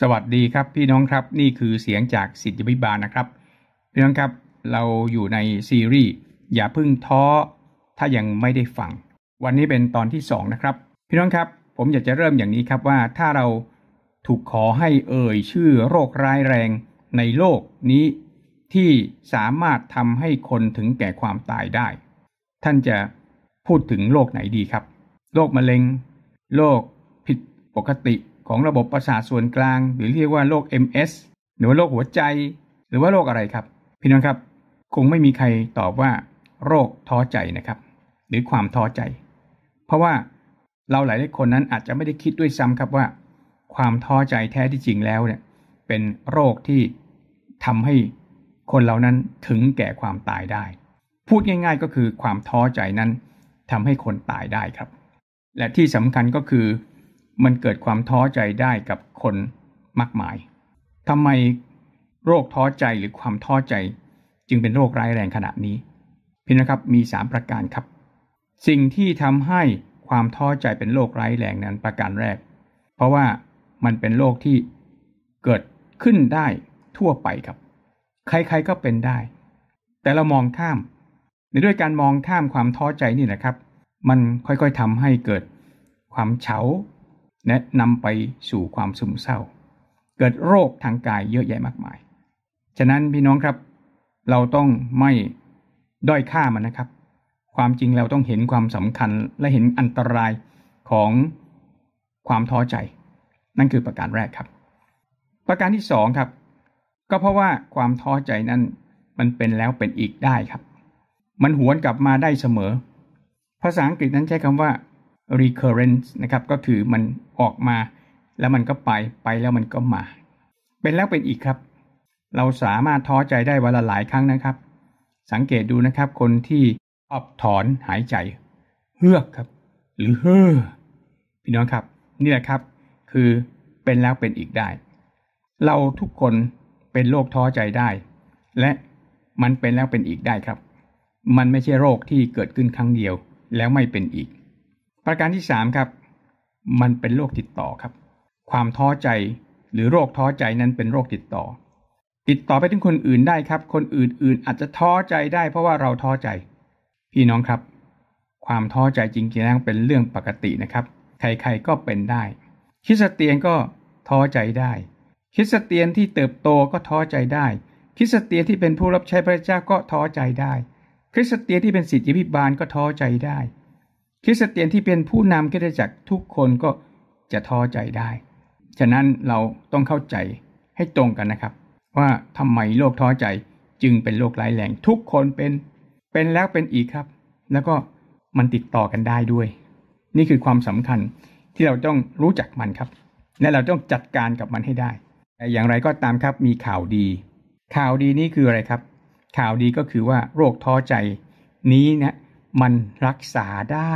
สวัสดีครับพี่น้องครับ นี่คือเสียงจากสิทธิบิบาลนะครับ พี่น้องครับ เราอยู่ในซีรีส์อย่าพึ่งท้อ ถ้ายังไม่ได้ฟัง วันนี้เป็นตอนที่ 2 นะครับ พี่น้องครับ ผมอยากจะเริ่มอย่างนี้ครับว่าถ้าเราถูกขอให้เอ่ยชื่อโรคร้ายแรงในโลกนี้ที่สามารถทำให้คนถึงแก่ความตายได้ ท่านจะพูดถึงโรคไหนดีครับ โรคมะเร็งโรคผิดปกติของระบบประสาทส่วนกลาง หรือเรียกว่าโรค MS หรือว่าโรคหัวใจ หรือว่าโรคอะไรครับพี่น้องครับคงไม่มีใครตอบว่า โรคท้อใจนะครับ หรือความท้อใจ เพราะว่าเราหลายๆคนนั้นอาจจะไม่ได้คิดด้วยซ้ำครับว่า ความท้อใจแท้ที่จริงแล้วเนี่ยเป็นโรคที่ทำให้คนเหล่านั้นถึงแก่ความตายได้ พูดง่ายๆก็คือความท้อใจนั้น ทำให้คนตายได้ครับ และที่สำคัญก็คือมันเกิดความท้อใจได้กับคนมากมาย ทำไมโรคท้อใจหรือความท้อใจจึงเป็นโรคร้ายแรงขนาดนี้พี่นะครับมี 3 ประการครับ สิ่งที่ทำให้ความท้อใจเป็นโรคร้ายแรงนั้นประการแรก เพราะว่ามันเป็นโรคที่เกิดขึ้นได้ทั่วไปครับ ใครๆก็เป็นได้ แต่เรามองข้ามในด้วยการมองข้ามความท้อใจนี่นะครับ มันค่อยๆทำให้เกิดความเฉาแะนำไปสู่ความซึมเศร้า เกิดโรคทางกายเยอะแยะมากมาย ฉะนั้นพี่น้องครับ เราต้องไม่ด้อยค่ามันนะครับ ความจริงเราต้องเห็นความสำคัญและเห็นอันตรายของความท้อใจ นั่นคือประการแรกครับ ประการที่สองครับ ก็เพราะว่าความท้อใจนั้นมันเป็นแล้วเป็นอีกได้ครับ มันหวนกลับมาได้เสมอ ภาษาอังกฤษนั้นใช้คำว่า recurrence นะครับก็คือมันออกมา แล้วมันก็ไปไปแล้วมันก็มา เป็นแล้วเป็นอีกครับ เราสามารถท้อใจได้วันละหลายครั้งนะครับ สังเกตดูนะครับคนที่อบถอนหายใจเฮือกครับ หรือเฮือพี่น้องครับนี่แหละครับ คือเป็นแล้วเป็นอีกได้ เราทุกคนเป็นโรคท้อใจได้ และมันเป็นแล้วเป็นอีกได้ครับ มันไม่ใช่โรคที่เกิดขึ้นครั้งเดียวแล้วไม่เป็นอีกประการที่3ครับ มันเป็นโรคติดต่อครับ ความท้อใจหรือโรคท้อใจนั้นเป็นโรคติดต่อ ติดต่อไปถึงคนอื่นได้ครับ คนอื่นๆ อาจจะท้อใจได้ เพราะว่าเราท้อใจ พี่น้องครับ ความท้อใจจริงๆแล้วเป็นเรื่องปกตินะครับ ใครๆก็เป็นได้ คริสเตียนก็ท้อใจได้ คริสเตียนที่เติบโตก็ท้อใจได้ คริสเตียนที่เป็นผู้รับใช้พระเจ้าก็ท้อใจได้ คริสเตียนที่เป็นศิษยิพิบาลก็ท้อใจได้คริสเตียนที่เป็นผู้นำคริสตจักรทุกคนก็จะท้อใจได้ ฉะนั้นเราต้องเข้าใจให้ตรงกันนะครับ ว่าทำไมโรคท้อใจจึงเป็นโรคร้ายแรงทุกคนเป็นเป็นแล้วเป็นอีกครับ แล้วก็มันติดต่อกันได้ด้วย นี่คือความสำคัญที่เราต้องรู้จักมันครับ และเราต้องจัดการกับมันให้ได้แต่อย่างไรก็ตามครับมีข่าวดี ข่าวดีนี่คืออะไรครับ ข่าวดีก็คือว่าโรคท้อใจนี้นะมันรักษาได้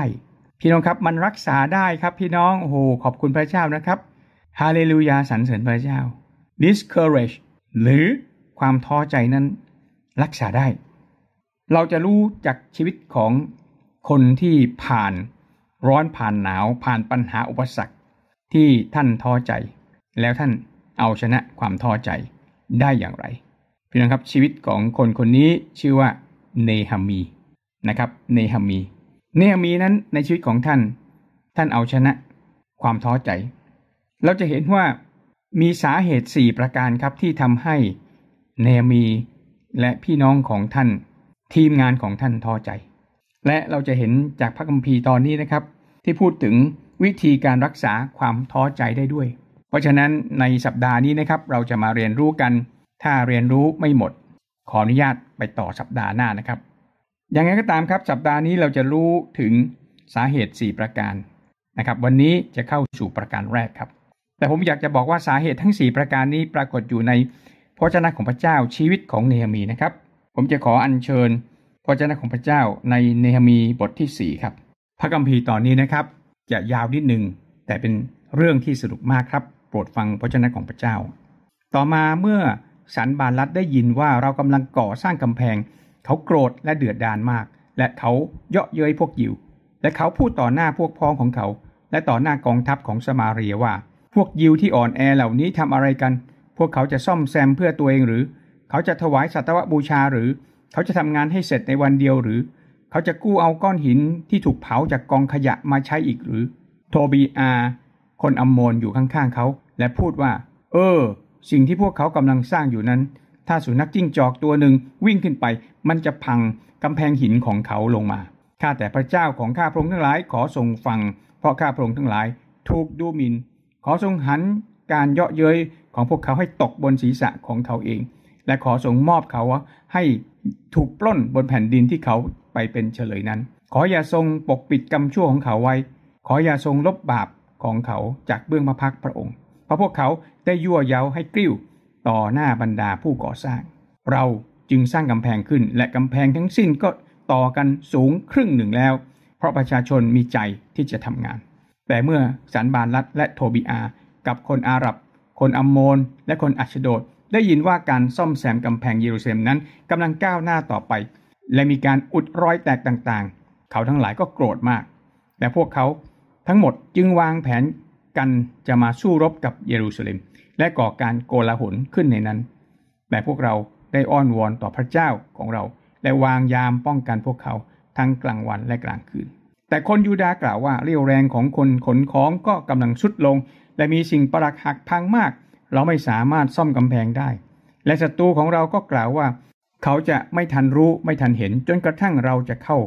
พี่น้องครับ มันรักษาได้ครับพี่น้องโอ้โหขอบคุณพระเจ้านะครับฮาเลลูยาสรรเสริญพระเจ้า discourage หรือความท้อใจนั้นรักษาได้ เราจะรู้จากชีวิตของคนที่ผ่านร้อนผ่านหนาวผ่านปัญหาอุปสรรคที่ท่านท้อใจ แล้วท่านเอาชนะความท้อใจได้อย่างไร พี่น้องครับชีวิตของคนคนนี้ชื่อว่าเนหามีนะครับเนหามี เนหามีนั้นในชีวิตของท่านท่านเอาชนะความท้อใจ เราจะเห็นว่ามีสาเหตุ 4 ประการครับที่ทำให้เนามี และพี่น้องของท่านทีมงานของท่านท้อใจ และเราจะเห็นจากพระคัมภีร์ตอนนี้นะครับ ที่พูดถึงวิธีการรักษาความท้อใจได้ด้วย เพราะฉะนั้นในสัปดาห์นี้นะครับเราจะมาเรียนรู้กันถ้าเรียนรู้ไม่หมดขออนุญาตไปต่อสัปดาห์หน้านะครับอย่างไรก็ตามครับสัปดาห์นี้เราจะรู้ถึงสาเหตุ 4 ประการนะครับ วันนี้จะเข้าสู่ประการแรกครับ แต่ผมอยากจะบอกว่าสาเหตุทั้ง 4 ประการนี้ปรากฏอยู่ในพระเจ้าของพระเจ้าชีวิตของเนหมีนะครับ ผมจะขออัญเชิญพระเจ้าของพระเจ้าในเนหมีบทที่ 4 ครับ พระคัมภีร์ตอนนี้นะครับ จะยาวนิดหนึ่งแต่เป็นเรื่องที่สนุกมากครับโปรดฟังพระเจ้าของพระเจ้า ต่อมาเมื่อสันบาลัดได้ยินว่าเรากำลังก่อสร้างกำแพงเขาโกรธและเดือดดานมาก และเขาเยาะเย้ยพวกยิว และเขาพูดต่อหน้าพวกพ้องของเขา และต่อหน้ากองทัพของสมาเรียว่า พวกยิวที่อ่อนแอเหล่านี้ทำอะไรกัน พวกเขาจะซ่อมแซมเพื่อตัวเองหรือ เขาจะถวายสัตวบูชาหรือ เขาจะทำงานให้เสร็จในวันเดียวหรือเขาจะกู้เอาก้อนหินที่ถูกเผาจากกองขยะมาใช้อีกหรือโทบีอาคนอัมโมนอยู่ข้างๆเขา และพูดว่า เออ สิ่งที่พวกเขากำลังสร้างอยู่นั้นถ้าสุนัขจิ้งจอกตัวหนึ่งวิ่งขึ้นไป มันจะพังกำแพงหินของเขาลงมา ข้าแต่พระเจ้าของข้าพระองค์ทั้งหลาย ขอทรงฟัง เพราะข้าพระองค์ทั้งหลายถูกดูหมิน่นขอทรงหันการเยาะเย้ยของพวกเขาให้ตกบนศีรษะของเขาเอง และขอทรงมอบเขาให้ถูกปล้นบนแผ่นดินที่เขาไปเป็นเฉลยนั้น ขออย่าทรงปกปิดกรรมชั่วของเขาไว้ ขออย่าทรงลบบาปของเขาจากเบื้องมาพักพระองค์ เพราะพวกเขาได้ยั่วเย้าให้กลิ้วต่อหน้าบรรดาผู้ก่อสร้าง เราจึงสร้างกำแพงขึ้นและกำแพงทั้งสิ้นก็ต่อกันสูงครึ่งหนึ่งแล้ว เพราะประชาชนมีใจที่จะทำงาน แต่เมื่อสันบานรัฐและโทบิอา กับคนอาหรับ คนอัมโมน และคนอัชโดด ได้ยินว่าการซ่อมแซมกำแพงเยรูซาเล็มนั้น กำลังก้าวหน้าต่อไป และมีการอุดรอยแตกต่างๆ เขาทั้งหลายก็โกรธมากและพวกเขาทั้งหมดจึงวางแผนกันจะมาสู้รบกับเยรูซาเล็มและก่อการโกลาหลขึ้นในนั้น แต่พวกเราได้อ้อนวอนต่อพระเจ้าของเรา และวางยามป้องกันพวกเขาทั้งกลางวันและกลางคืน แต่คนยูดากล่าวว่าเรี่ยวแรงของคนขนของก็กำลังชุดลง และมีสิ่งประหลักหักพังมาก เราไม่สามารถซ่อมกำแพงได้ และศัตรูของเราก็กล่าวว่า เขาจะไม่ทันรู้ไม่ทันเห็นจนกระทั่งเราจะเข้า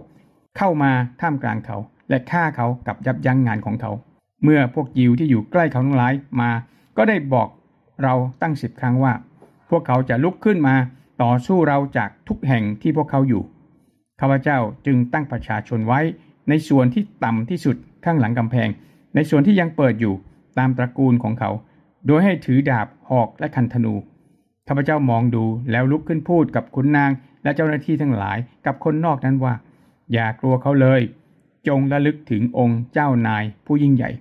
เข้ามาท่ามกลางเขา และฆ่าเขากับยับยั้งงานของเขา เมื่อพวกยิวที่อยู่ใกล้เขาทั้งหลายมา ก็ได้บอกเราตั้งสิบครั้งว่า พวกเขาจะลุกขึ้นมา ต่อสู้เราจากทุกแห่งที่พวกเขาอยู่ ข้าพเจ้าจึงตั้งประชาชนไว้ในส่วนที่ต่ำที่สุดข้างหลังกำแพง ในส่วนที่ยังเปิดอยู่ตามตระกูลของเขา โดยให้ถือดาบหอกและคันธนู ข้าพเจ้ามองดูแล้วลุกขึ้นพูดกับขุนนาง และเจ้าหน้าที่ทั้งหลาย กับคนนอกนั้นว่า อย่ากลัวเขาเลย จงระลึกถึงองค์เจ้านายผู้ยิ่งใหญ่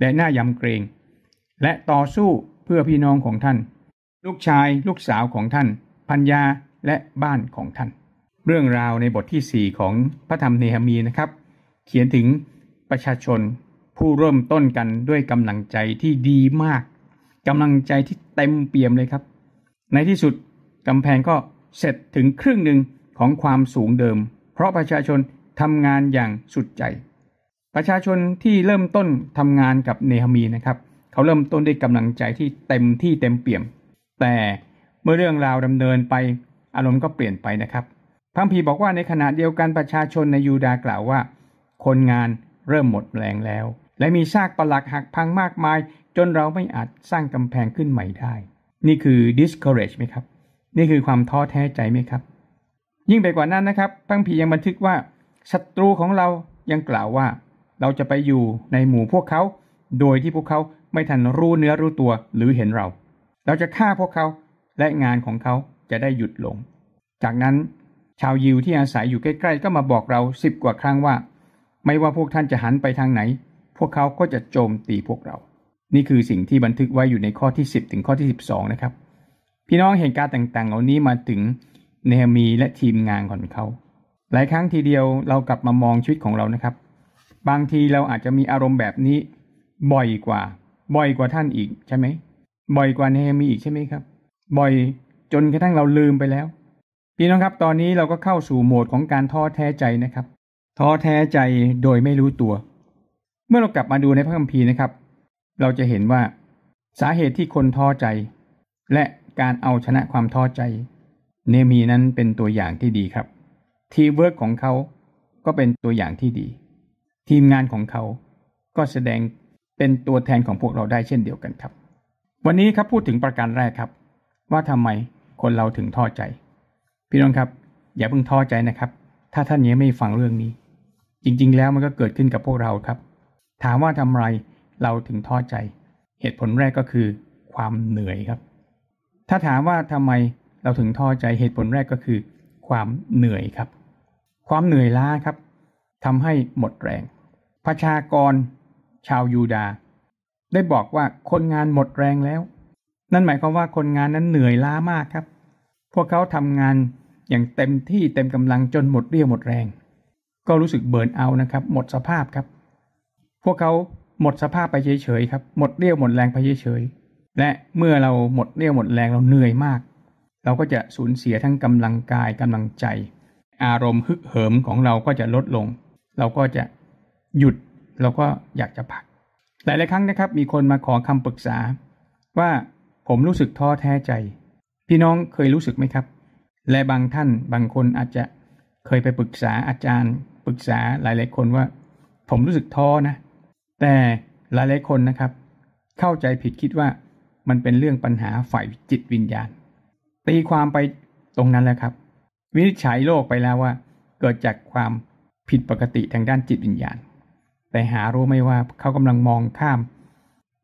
และหน้ายำเกรง และต่อสู้เพื่อพี่น้องของท่าน ลูกชาย ลูกสาวของท่านพัญญาและบ้านของท่าน เรื่องราวในบทที่ 4 ของพระธรรมเนหมีนะครับ เขียนถึงประชาชนผู้เริ่มต้นกันด้วยกำลังใจที่ดีมากกำลังใจที่เต็มเปี่ยมเลยครับ ในที่สุดกำแพงก็เสร็จถึงครึ่งหนึ่งของความสูงเดิม เพราะประชาชนทำงานอย่างสุดใจ ประชาชนที่เริ่มต้นทำงานกับเนหมีนะครับเขาเริ่มต้นด้วยกำลังใจที่เต็มที่เต็มเปี่ยม แต่เมื่อเรื่องราวดำเนินไป อารมณ์ก็เปลี่ยนไปนะครับพังผีบอกว่าในขณะเดียวกันประชาชนในยูดากล่าวว่า คนงานเริ่มหมดแรงแล้ว และมีซากปลักหักพังมากมาย จนเราไม่อาจสร้างกำแพงขึ้นใหม่ได้ นี่คือ discourage ไหมครับ นี่คือความท้อแท้ใจไหมครับ ยิ่งไปกว่านั้นนะครับพังผียังบันทึกว่าศัตรูของเรา ยังกล่าวว่า เราจะไปอยู่ในหมู่พวกเขา โดยที่พวกเขาไม่ทันรู้เนื้อรู้ตัวหรือเห็นเรา เราจะฆ่าพวกเขาและงานของเขาจะได้หยุดลง จากนั้นชาวยิวที่อาศัยอยู่ใกล้ๆ ก็มาบอกเราสิบกว่าครั้งว่า ไม่ว่าพวกท่านจะหันไปทางไหน พวกเขาก็จะโจมตีพวกเรา นี่คือสิ่งที่บันทึกไว้อยู่ในข้อที่ 10 ถึงข้อที่ 12 นะครับ พี่น้องเหตุการณ์ต่างๆเหล่านี้มาถึงเนฮมีและทีมงานของเขาหลายครั้งทีเดียวเรากลับมามองชีวิตของเรานะครับ บางทีเราอาจจะมีอารมณ์แบบนี้บ่อยกว่าบ่อยกว่าท่านอีกใช่ไหมบ่อยกว่าเนเฮมีอีกใช่ไหมครับ บ่อยจนกระทั่งเราลืมไปแล้วพี่น้องครับตอนนี้เราก็เข้าสู่โหมดของการท้อแท้ใจนะครับท้อแท้ใจโดยไม่รู้ตัว เมื่อเรากลับมาดูในพระคัมภีร์นะครับ เราจะเห็นว่าสาเหตุที่คนท้อใจ และการเอาชนะความท้อใจเนมีนั้นเป็นตัวอย่างที่ดีครับ ทีเวิร์กของเขาก็เป็นตัวอย่างที่ดี ทีมงานของเขาก็แสดงเป็นตัวแทนของพวกเราได้เช่นเดียวกันครับ วันนี้ครับพูดถึงประการแรกครับ ว่าทำไมคนเราถึงท้อใจ พี่น้องครับ อย่าเพิ่งท้อใจนะครับ ถ้าท่านยังไม่ฟังเรื่องนี้ จริงๆ แล้วมันก็เกิดขึ้นกับพวกเราครับ ถามว่าทำไรเราถึงท้อใจ เหตุผลแรกก็คือ ความเหนื่อยครับ ถ้าถามว่าทำไมเราถึงท้อใจเหตุผลแรกก็คือ ความเหนื่อยครับ ความเหนื่อยล้าครับทำให้หมดแรง ประชากรชาวยูดา ได้บอกว่าคนงานหมดแรงแล้ว นั่นหมายความว่าคนงานนั้นเหนื่อยล้ามากครับ พวกเขาทำงานอย่างเต็มที่เต็มกำลังจนหมดเรี่ยวหมดแรง ก็รู้สึกเบิร์นเอานะครับ หมดสภาพครับ พวกเขาหมดสภาพไปเฉยๆครับหมดเรี่ยวหมดแรงไปเฉยๆและเมื่อเราหมดเรี่ยวหมดแรงเราเหนื่อยมาก เราก็จะสูญเสียทั้งกำลังกายกำลังใจ อารมณ์ฮึกเหิมของเราก็จะลดลง เราก็จะหยุดเราก็อยากจะพักหลายๆ ครั้งนะครับ มีคนมาขอคำปรึกษา ว่าผมรู้สึกท้อแท้ใจ พี่น้องเคยรู้สึกไหมครับ และบางท่านบางคนอาจจะเคยไปปรึกษาอาจารย์ปรึกษาหลายๆ คนว่า ผมรู้สึกท้อนะ แต่หลาย ๆ คนนะครับ เข้าใจผิดคิดว่ามันเป็นเรื่องปัญหาฝ่ายจิตวิญญาณ ตีความไปตรงนั้นแล้วครับวินิจฉัยโลกไปแล้วว่า เกิดจากความผิดปกติทางด้านจิตวิญญาณแต่หารู้ไม่ว่าเขากำลังมองข้าม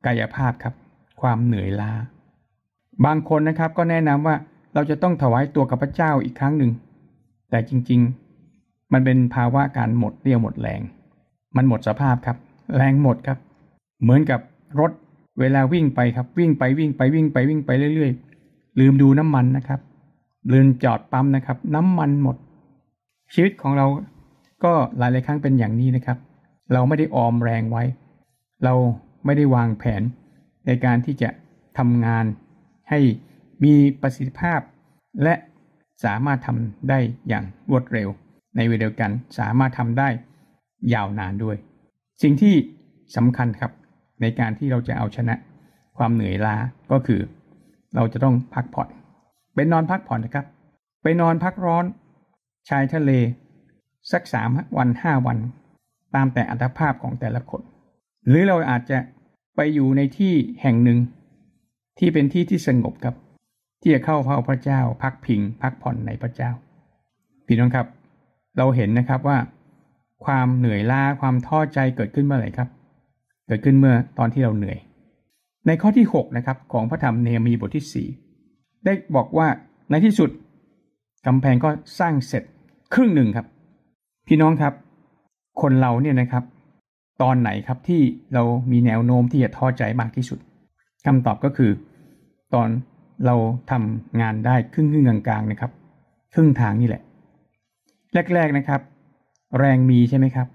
กายภาพครับ ความเหนื่อยล้า บางคนนะครับก็แนะนำว่าเราจะต้องถวายตัวกับพระเจ้าอีกครั้งหนึ่ง แต่จริงๆมันเป็นภาวะการหมดเรี่ยวหมดแรง มันหมดสภาพครับ แรงหมดครับ เหมือนกับรถเวลาวิ่งไปครับ วิ่งไปวิ่งไปวิ่งไปวิ่งไปเรื่อย ๆ ลืมดูน้ำมันนะครับ ลืมจอดปั๊มนะครับ น้ำมันหมด ชีวิตของเราก็หลายๆครั้งเป็นอย่างนี้นะครับเราไม่ได้ออมแรงไว้ เราไม่ได้วางแผนในการที่จะทำงานให้มีประสิทธิภาพและสามารถทำได้อย่างรวดเร็ว ในเวลาเดียวกันสามารถทำได้ยาวนานด้วย สิ่งที่สำคัญครับในการที่เราจะเอาชนะความเหนื่อยล้าก็คือ เราจะต้องพักผ่อนไปนอนพักผ่อนนะครับ ไปนอนพักร้อน ชายทะเลสักสามวันห้าวันตามแต่อัตภาพของแต่ละคน หรือเราอาจจะไปอยู่ในที่แห่งหนึ่ง ที่เป็นที่ที่สงบครับ ที่จะเข้าเฝ้าพระเจ้า พักพิงพักผ่อนในพระเจ้าพี่น้องครับเราเห็นนะครับว่าความเหนื่อยล้า ความท้อใจเกิดขึ้นเมื่อไหร่ครับ เกิดขึ้นเมื่อตอนที่เราเหนื่อย ในข้อที่ 6 นะครับ ของพระธรรมเนมีบทที่ 4 ได้บอกว่าในที่สุดกำแพงก็สร้างเสร็จครึ่งหนึ่งครับ พี่น้องครับคนเราเนี่ยนะครับ ตอนไหนครับที่เรามีแนวโน้มที่จะท้อใจมากที่สุด คำตอบก็คือตอนเราทำงานได้ครึ่งครึ่งกลางๆนะครับ ครึ่งทางนี่แหละ แรกๆนะครับ แรงมีใช่ไหมครับ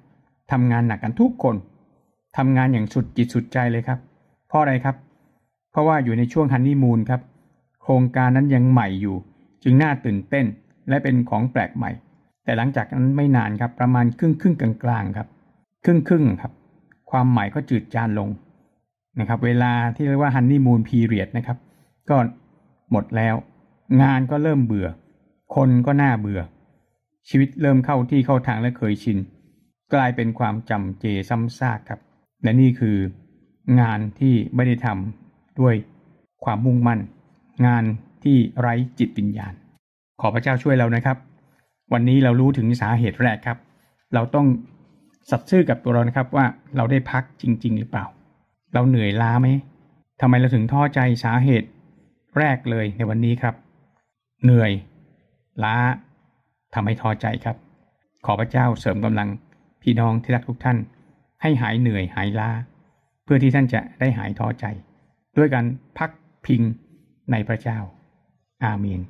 ทำงานหนักกันทุกคน ทำงานอย่างสุดจิตสุดใจเลยครับเพราะอะไรครับ เพราะว่าอยู่ในช่วงฮันนี่มูนครับโครงการนั้นยังใหม่อยู่ จึงน่าตื่นเต้นและเป็นของแปลกใหม่แต่หลังจากนั้นไม่นานครับประมาณครึ่งครึ่งกลางๆครับ ครึ่งครึ่งครับ ความหมายก็จืดจางลงนะครับ เวลาที่เรียกว่าฮันนี่มูนพีเรียดนะครับ ก็หมดแล้ว งานก็เริ่มเบื่อ คนก็น่าเบื่อ ชีวิตเริ่มเข้าที่เข้าทางและเคยชิน กลายเป็นความจำเจซ้ำซากครับ และนี่คืองานที่ไม่ได้ทำด้วยความมุ่งมั่น งานที่ไร้จิตวิญญาณ ขอพระเจ้าช่วยเรานะครับวันนี้เรารู้ถึงสาเหตุแรกครับ เราต้องสัตย์ซื่อกับตัวเรานะครับว่าเราได้พักจริง ๆ หรือเปล่า เราเหนื่อยล้าไหมทำไมเราถึงท้อใจสาเหตุแรกเลยในวันนี้ครับ เหนื่อยล้าทำให้ท้อใจครับ ขอพระเจ้าเสริมกำลังพี่น้องที่รักทุกท่าน ให้หายเหนื่อยหายล้า เพื่อที่ท่านจะได้หายท้อใจ ด้วยการพักพิงในพระเจ้า อาเมน